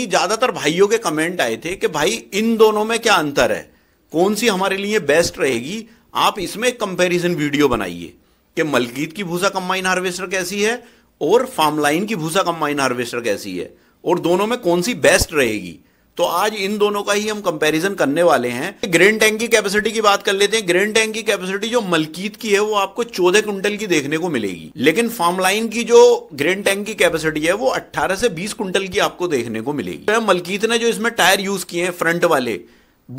ज्यादातर भाइयों के कमेंट आए थे कि भाई इन दोनों में क्या अंतर है कौन सी हमारे लिए बेस्ट रहेगी आप इसमें कंपेरिजन वीडियो बनाइए कि मलकीत की भूसा कंबाइन हार्वेस्टर कैसी है और फार्मलाइन की भूसा कंबाइन हार्वेस्टर कैसी है और दोनों में कौन सी बेस्ट रहेगी तो आज इन दोनों का ही हम कंपैरिजन करने वाले हैं ग्रेन टैंक की कैपेसिटी की बात कर लेते हैं ग्रेन टैंक की कैपेसिटी जो मलकीत की है वो आपको चौदह क्विंटल की देखने को मिलेगी लेकिन फार्मलाइन की जो ग्रेन टैंक की कैपेसिटी है वो अट्ठारह से बीस क्विंटल की आपको देखने को मिलेगी तो मलकीत ने जो इसमें टायर यूज किए हैं फ्रंट वाले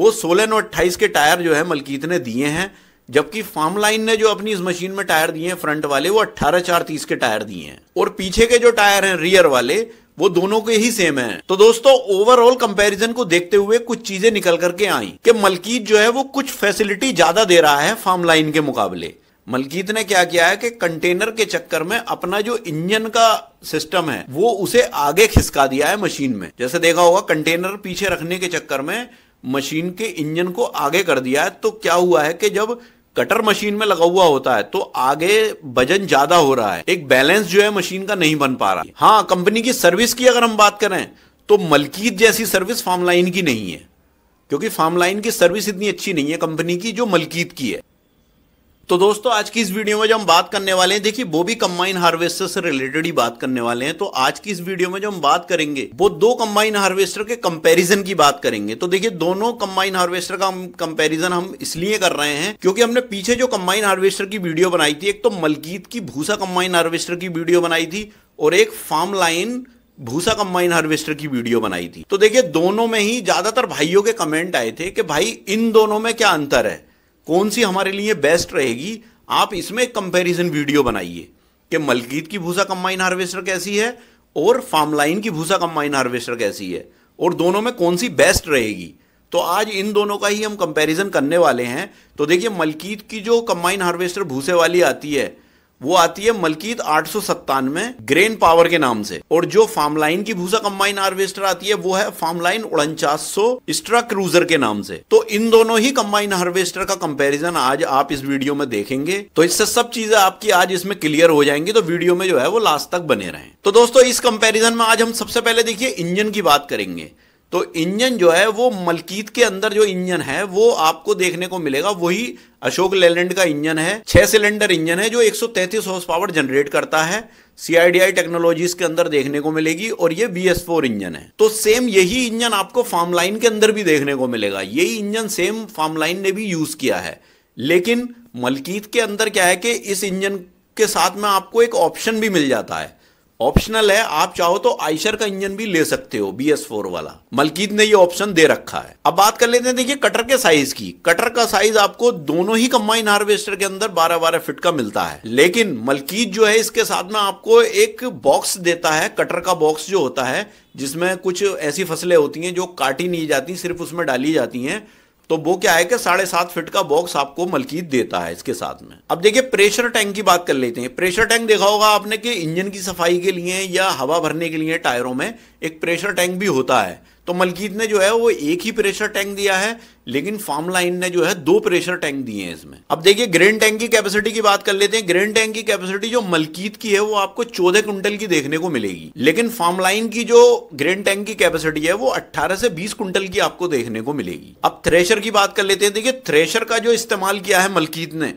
वो सोलह नौ अट्ठाईस के टायर जो है मलकीत ने दिए हैं जबकि लाइन ने जो अपनी इस मशीन में टायर दिए हैं फ्रंट वाले वो अट्ठारह चार तीस के टायर दिए हैं और पीछे के जो टायर हैं रियर वाले वो दोनों के ही सेम है तो दोस्तों ओवरऑल कंपैरिजन को देखते हुए कुछ चीजें निकल करके आई कि मलकीत जो है वो कुछ फैसिलिटी ज्यादा दे रहा है फार्म लाइन के मुकाबले मलकीत ने क्या किया है कि कंटेनर के चक्कर में अपना जो इंजन का सिस्टम है वो उसे आगे खिसका दिया है मशीन में जैसे देखा होगा कंटेनर पीछे रखने के चक्कर में मशीन के इंजन को आगे कर दिया है तो क्या हुआ है कि जब कटर मशीन में लगा हुआ होता है तो आगे वजन ज्यादा हो रहा है एक बैलेंस जो है मशीन का नहीं बन पा रहा हाँ कंपनी की सर्विस की अगर हम बात करें तो मलकीत जैसी सर्विस फार्म लाइन की नहीं है क्योंकि फार्म लाइन की सर्विस इतनी अच्छी नहीं है कंपनी की जो मलकीत की है तो दोस्तों आज की इस वीडियो में जो हम बात करने वाले हैं देखिए वो भी कंबाइन हार्वेस्टर से रिलेटेड ही बात करने वाले हैं तो आज की इस वीडियो में जो हम बात करेंगे वो दो कंबाइन हार्वेस्टर के कंपैरिजन की बात करेंगे तो देखिए दोनों कंबाइन हार्वेस्टर का हम कंपैरिजन हम इसलिए कर रहे हैं क्योंकि हमने पीछे जो कंबाइन हार्वेस्टर की वीडियो बनाई थी एक तो मलकीत की भूसा कंबाइन हार्वेस्टर की वीडियो बनाई थी और एक फार्म लाइन भूसा कंबाइन हार्वेस्टर की वीडियो बनाई थी तो देखिये दोनों में ही ज्यादातर भाइयों के कमेंट आए थे कि भाई इन दोनों में क्या अंतर है कौन सी हमारे लिए बेस्ट रहेगी आप इसमें कंपैरिजन वीडियो बनाइए कि मलकीत की भूसा कंबाइन हार्वेस्टर कैसी है और फार्मलाइन की भूसा कंबाइन हार्वेस्टर कैसी है और दोनों में कौन सी बेस्ट रहेगी तो आज इन दोनों का ही हम कंपैरिजन करने वाले हैं तो देखिए मलकीत की जो कंबाइन हार्वेस्टर भूसे वाली आती है वो आती है मलकीत आठ सौ सत्तानवे ग्रेन पावर के नाम से और जो फार्मलाइन की भूसा कंबाइन हार्वेस्टर आती है वो है फार्मलाइन उड़चास सौ स्ट्रा क्रूजर के नाम से तो इन दोनों ही कंबाइन हार्वेस्टर का कंपेरिजन आज आप इस वीडियो में देखेंगे तो इससे सब चीजें आपकी आज इसमें क्लियर हो जाएंगी तो वीडियो में जो है वो लास्ट तक बने रहे तो दोस्तों इस कंपेरिजन में आज हम सबसे पहले देखिए इंजन की बात करेंगे तो इंजन जो है वो मलकीत के अंदर जो इंजन है वो आपको देखने को मिलेगा वही अशोक लेलैंड का इंजन है छह सिलेंडर इंजन है जो 133 हॉर्स पावर जनरेट करता है सीआईडीआई टेक्नोलॉजीज के अंदर देखने को मिलेगी और ये बी एस फोर इंजन है तो सेम यही इंजन आपको फार्म लाइन के अंदर भी देखने को मिलेगा यही इंजन सेम फार्म लाइन ने भी यूज किया है लेकिन मलकीत के अंदर क्या है कि इस इंजन के साथ में आपको एक ऑप्शन भी मिल जाता है ऑप्शनल है आप चाहो तो आइशर का इंजन भी ले सकते हो बी एस फोर वाला मलकीत ने ये ऑप्शन दे रखा है अब बात कर लेते हैं देखिए कटर के साइज की कटर का साइज आपको दोनों ही कंबाइन हार्वेस्टर के अंदर बारह बारह फिट का मिलता है लेकिन मलकीत जो है इसके साथ में आपको एक बॉक्स देता है कटर का बॉक्स जो होता है जिसमें कुछ ऐसी फसलें होती हैं जो काटी नहीं जाती सिर्फ उसमें डाली जाती हैं तो वो क्या है कि साढ़े सात फिट का बॉक्स आपको मलकीत देता है इसके साथ में अब देखिए प्रेशर टैंक की बात कर लेते हैं प्रेशर टैंक देखा होगा आपने कि इंजन की सफाई के लिए या हवा भरने के लिए टायरों में एक प्रेशर टैंक भी होता है तो मलकीत ने जो है वो एक ही प्रेशर टैंक दिया है लेकिन फार्म लाइन ने जो है दो प्रेशर टैंक दिए हैं इसमें अब देखिए ग्रेन टैंक की कैपेसिटी की बात कर लेते हैं ग्रेन टैंक की कैपेसिटी जो मलकीत की है वो आपको चौदह क्विंटल की देखने को मिलेगी लेकिन फार्म लाइन की जो ग्रेन टैंक की कैपेसिटी है वो अट्ठारह से बीस कुंटल की आपको देखने को मिलेगी अब थ्रेशर की बात कर लेते हैं देखिए थ्रेशर का जो इस्तेमाल किया है मलकीत ने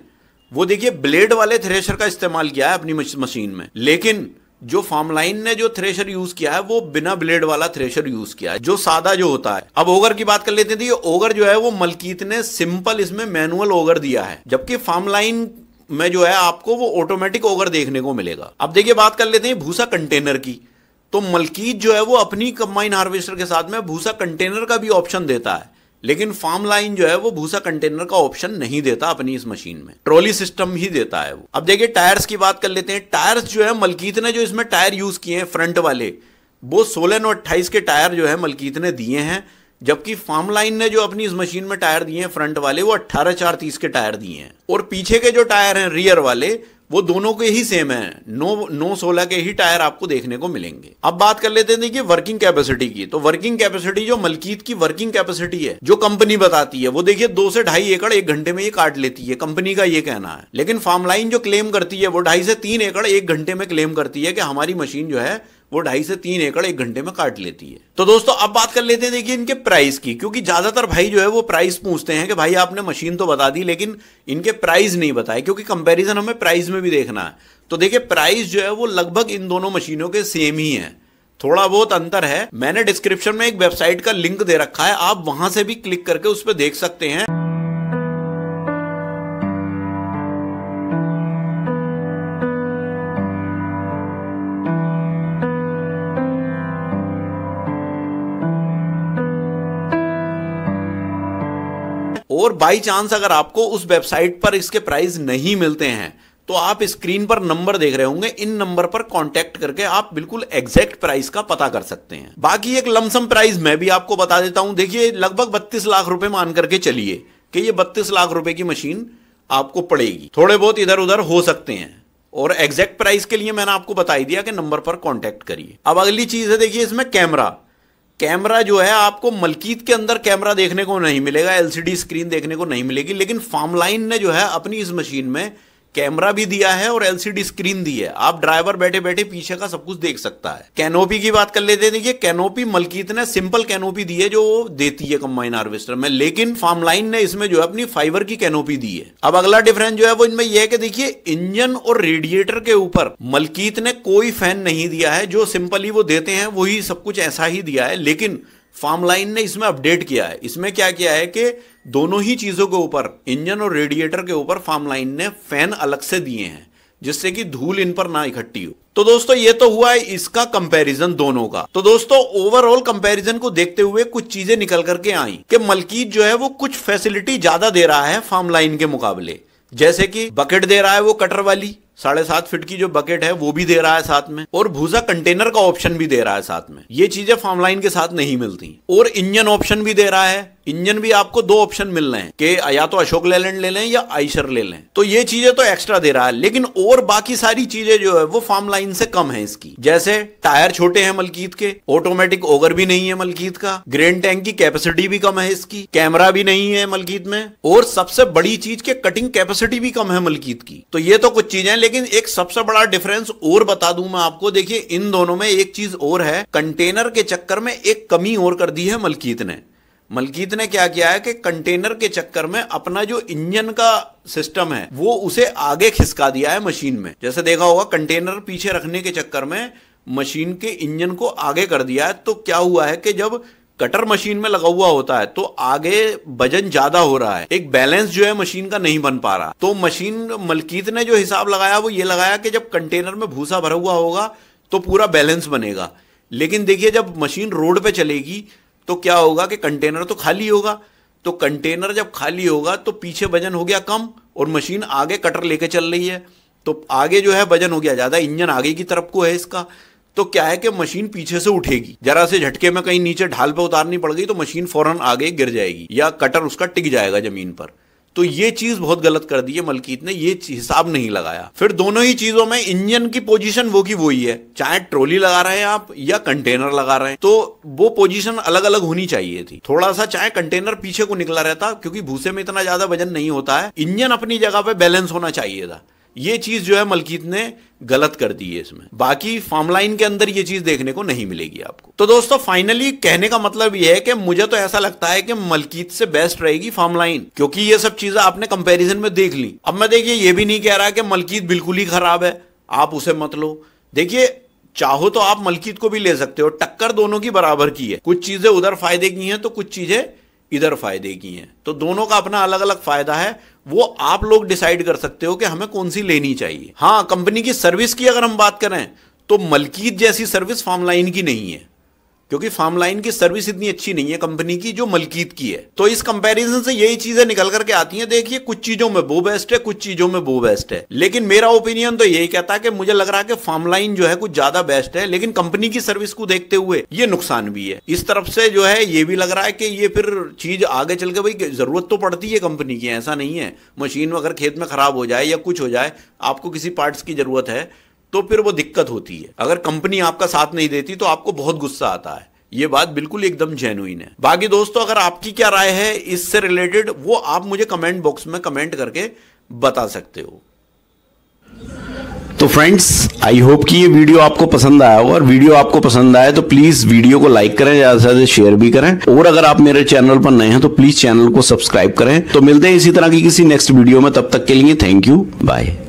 वो देखिए ब्लेड वाले थ्रेशर का इस्तेमाल किया है अपनी मशीन में लेकिन जो फार्मलाइन ने जो थ्रेशर यूज किया है वो बिना ब्लेड वाला थ्रेशर यूज किया है जो सादा जो होता है अब ओगर की बात कर लेते हैं तो ये ओगर जो है वो मलकीत ने सिंपल इसमें मैनुअल ओगर दिया है जबकि फार्मलाइन में जो है आपको वो ऑटोमेटिक ओगर देखने को मिलेगा अब देखिए बात कर लेते हैं भूसा कंटेनर की तो मलकीत जो है वो अपनी कंबाइन हार्वेस्टर के साथ में भूसा कंटेनर का भी ऑप्शन देता है लेकिन फार्म लाइन जो है वो भूसा कंटेनर का ऑप्शन नहीं देता अपनी इस मशीन में ट्रॉली सिस्टम ही देता है वो अब देखिए टायर्स की बात कर लेते हैं टायर्स जो है मलकीत ने जो इसमें टायर यूज किए हैं फ्रंट वाले वो सोलह नौ अट्ठाईस के टायर जो है मलकीत ने दिए हैं जबकि फार्म लाइन ने जो अपनी इस मशीन में टायर दिए हैं फ्रंट वाले वो अट्ठारह चार तीस के टायर दिए हैं और पीछे के जो टायर हैं रियर वाले वो दोनों के ही सेम है नो नो सोलह के ही टायर आपको देखने को मिलेंगे अब बात कर लेते हैं देखिए वर्किंग कैपेसिटी की तो वर्किंग कैपेसिटी जो मलकीत की वर्किंग कैपेसिटी है जो कंपनी बताती है वो देखिए दो से ढाई एकड़ एक घंटे में ये काट लेती है कंपनी का ये कहना है लेकिन फार्मलाइन जो क्लेम करती है वो ढाई से तीन एकड़ एक घंटे में क्लेम करती है कि हमारी मशीन जो है वो ढाई से तीन एकड़ एक घंटे में काट लेती है तो दोस्तों अब बात कर लेते हैं देखिए इनके प्राइस की क्योंकि ज्यादातर भाई जो है वो प्राइस पूछते हैं कि भाई आपने मशीन तो बता दी लेकिन इनके प्राइस नहीं बताए क्योंकि कंपैरिजन हमें प्राइस में भी देखना है तो देखिए प्राइस जो है वो लगभग इन दोनों मशीनों के सेम ही है थोड़ा बहुत अंतर है मैंने डिस्क्रिप्शन में एक वेबसाइट का लिंक दे रखा है आप वहां से भी क्लिक करके उस पर देख सकते हैं और बाई चांस अगर आपको उस वेबसाइट पर इसके प्राइस नहीं मिलते हैं तो आप स्क्रीन पर नंबर देख रहे होंगे इन नंबर पर कांटेक्ट करके आप बिल्कुल एग्जैक्ट प्राइस का पता कर सकते हैं बाकी एक लमसम प्राइस मैं भी आपको बता देता हूं देखिए लगभग 32 लाख रुपए मान करके चलिए कि ये 32 लाख रुपए की मशीन आपको पड़ेगी थोड़े बहुत इधर उधर हो सकते हैं और एग्जैक्ट प्राइस के लिए मैंने आपको बताई दिया कि नंबर पर कॉन्टेक्ट करिए अब अगली चीज है देखिए इसमें कैमरा कैमरा जो है आपको मलकीत के अंदर कैमरा देखने को नहीं मिलेगा एलसीडी स्क्रीन देखने को नहीं मिलेगी लेकिन फार्मलाइन ने जो है अपनी इस मशीन में कैमरा भी दिया है और एलसीडी स्क्रीन दी है आप ड्राइवर बैठे बैठे पीछे का सब कुछ देख सकता है कैनोपी की बात कर लेते हैं देखिए कैनोपी मलकीत ने सिंपल कैनोपी दी है जो देती है कंबाइन हार्वेस्टर में लेकिन लाइन ने इसमें जो है अपनी फाइबर की कैनोपी दी है अब अगला डिफरेंस जो है वो इनमें यह है कि देखिए इंजन और रेडिएटर के ऊपर मलकीत ने कोई फैन नहीं दिया है जो सिंपली वो देते हैं वही सब कुछ ऐसा ही दिया है लेकिन फार्म लाइन ने इसमें अपडेट किया है इसमें क्या किया है कि दोनों ही चीज़ों के ऊपर इंजन और रेडिएटर के ऊपर फार्म लाइन ने फैन अलग से दिए हैं जिससे कि धूल इन पर ना इकट्ठी हो तो दोस्तों ये तो हुआ है इसका कंपैरिजन दोनों का तो दोस्तों ओवरऑल कंपैरिजन को देखते हुए कुछ चीजें निकल करके आई कि मलकीत जो है वो कुछ फैसिलिटी ज्यादा दे रहा है फार्म लाइन के मुकाबले जैसे कि बकेट दे रहा है वो कटर वाली साढ़े सात फिट की जो बकेट है वो भी दे रहा है साथ में और भूसा कंटेनर का ऑप्शन भी दे रहा है साथ में ये चीजें फार्मलाइन के साथ नहीं मिलती और इंजन ऑप्शन भी दे रहा है इंजन भी आपको दो ऑप्शन मिल रहे हैं कि या तो अशोक लेलैंड ले लें या आइशर ले लें तो ये चीजें तो एक्स्ट्रा दे रहा है लेकिन और बाकी सारी चीजें जो है वो फार्म लाइन से कम है इसकी जैसे टायर छोटे हैं मलकीत के ऑटोमेटिक ओगर भी नहीं है मलकीत का ग्रेन टैंक की कैपेसिटी भी कम है इसकी कैमरा भी नहीं है मलकीत में और सबसे बड़ी चीज के कटिंग कैपेसिटी भी कम है मलकीत की तो ये तो कुछ चीजें लेकिन एक सबसे बड़ा डिफरेंस और बता दू मैं आपको देखिए इन दोनों में एक चीज और है कंटेनर के चक्कर में एक कमी और कर दी है मलकीत ने मलकीत ने क्या किया है कि कंटेनर के चक्कर में अपना जो इंजन का सिस्टम है वो उसे आगे खिसका दिया है मशीन में जैसे देखा होगा कंटेनर पीछे रखने के चक्कर में मशीन के इंजन को आगे कर दिया है तो क्या हुआ है कि जब कटर मशीन में लगा हुआ होता है तो आगे वजन ज्यादा हो रहा है एक बैलेंस जो है मशीन का नहीं बन पा रहा तो मशीन मलकीत ने जो हिसाब लगाया वो ये लगाया कि जब कंटेनर में भूसा भरा हुआ होगा तो पूरा बैलेंस बनेगा लेकिन देखिए जब मशीन रोड पे चलेगी तो क्या होगा कि कंटेनर तो खाली होगा तो कंटेनर जब खाली होगा तो पीछे वजन हो गया कम और मशीन आगे कटर लेके चल रही है तो आगे जो है वजन हो गया ज़्यादा इंजन आगे की तरफ को है इसका तो क्या है कि मशीन पीछे से उठेगी जरा से झटके में कहीं नीचे ढाल पर उतारनी पड़ गई तो मशीन फौरन आगे गिर जाएगी या कटर उसका टिक जाएगा जमीन पर तो ये चीज बहुत गलत कर दी है मलकीत ने ये हिसाब नहीं लगाया फिर दोनों ही चीजों में इंजन की पोजीशन वो की वही है चाहे ट्रॉली लगा रहे हैं आप या कंटेनर लगा रहे हैं तो वो पोजीशन अलग अलग होनी चाहिए थी थोड़ा सा चाहे कंटेनर पीछे को निकला रहता क्योंकि भूसे में इतना ज्यादा वजन नहीं होता है इंजन अपनी जगह पे बैलेंस होना चाहिए था ये चीज जो है मलकीत ने गलत कर दी है इसमें बाकी लाइन के अंदर ये चीज देखने को नहीं मिलेगी आपको तो दोस्तों फाइनली कहने का मतलब ये है कि मुझे तो ऐसा लगता है कि मलकीत से बेस्ट रहेगी लाइन क्योंकि ये सब चीजें आपने कंपैरिजन में देख ली अब मैं देखिए ये भी नहीं कह रहा कि मलकीत बिल्कुल ही खराब है आप उसे मत लो देखिए चाहो तो आप मलकीत को भी ले सकते हो टक्कर दोनों की बराबर की है कुछ चीजें उधर फायदे की हैं तो कुछ चीजें इधर फायदे की हैं तो दोनों का अपना अलग अलग फायदा है वो आप लोग डिसाइड कर सकते हो कि हमें कौन सी लेनी चाहिए हाँ कंपनी की सर्विस की अगर हम बात करें तो मलकीत जैसी सर्विस फार्मलाइन की नहीं है क्योंकि फार्म लाइन की सर्विस इतनी अच्छी नहीं है कंपनी की जो मलकीत की है तो इस कंपैरिजन से यही चीजें निकल करके आती हैं देखिए कुछ चीजों में वो बेस्ट है कुछ चीजों में वो बेस्ट है लेकिन मेरा ओपिनियन तो यही कहता है कि मुझे लग रहा है कि फार्म लाइन जो है कुछ ज्यादा बेस्ट है लेकिन कंपनी की सर्विस को देखते हुए ये नुकसान भी है इस तरफ से जो है ये भी लग रहा है कि ये फिर चीज आगे चल के भाई जरूरत तो पड़ती है कंपनी की ऐसा नहीं है मशीन अगर खेत में खराब हो जाए या कुछ हो जाए आपको किसी पार्ट्स की जरूरत है तो फिर वो दिक्कत होती है अगर कंपनी आपका साथ नहीं देती तो आपको बहुत गुस्सा आता है ये बात बिल्कुल एकदम जेनुइन है बाकी दोस्तों अगर आपकी क्या राय है इससे रिलेटेड वो आप मुझे कमेंट बॉक्स में कमेंट करके बता सकते हो तो फ्रेंड्स आई होप कि ये वीडियो आपको पसंद आया होगा और वीडियो आपको पसंद आए तो प्लीज वीडियो को लाइक करें ज्यादा से ज्यादा शेयर भी करें और अगर आप मेरे चैनल पर नए हैं तो प्लीज चैनल को सब्सक्राइब करें तो मिलते हैं इसी तरह की किसी नेक्स्ट वीडियो में तब तक के लिए थैंक यू बाय